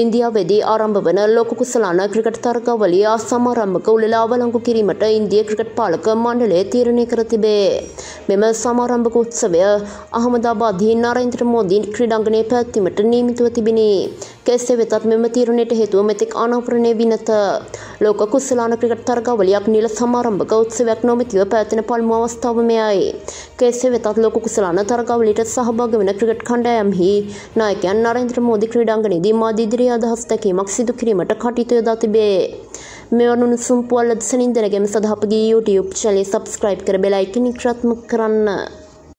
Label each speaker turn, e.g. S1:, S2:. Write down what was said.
S1: ඉන්දියාවේදී ආරම්භ වන ලොක කුසලාන ක්‍රිකට් තරගාවලිය සමාරම්භක උළෙල අවලංගු කිරීමට ඉන්දිය ක්‍රිකට් පාලක මණ්ඩලය තීරණය කර තිබේ. මෙම සමාරම්භක උත්සවය අහමදාබාදී නරේන්ද්‍ර මෝදී ක්‍රීඩාංගණයේ පැවැත්වීමට නියමිතව තිබිණි. කෙස්සේ වෙතත් මෙම තීරණයට හේතුව මෙතෙක් ආනාපරණය වී නැත. ලෝක කුසලාන ක්‍රිකට් තරගාවලියක් නිල සමාරම්භක උත්සවයක් නොමැතිව පැවැතෙන පළමු අවස්ථාව මෙයයි. කෙස්සේ වෙතත් ලෝක කුසලාන තරගාවලියට සහභාගී වන ක්‍රිකට් කණ්ඩායම්හි නායකයන් නරේන්ද්‍ර මෝදි ක්‍රීඩාංගණයේදී මාධ්‍ය ඉදිරියේ අදහස් දැකීමක් සිදු කිරීමට කටයුතු යොදා තිබේ. මෙවනුන් සුම්පුවල් අදසනින් දැනගැම සඳහපගේ YouTube චලේ සබස්ක්‍රයිබ් කර බෙලයිකනික්‍රත්ම කරන්න.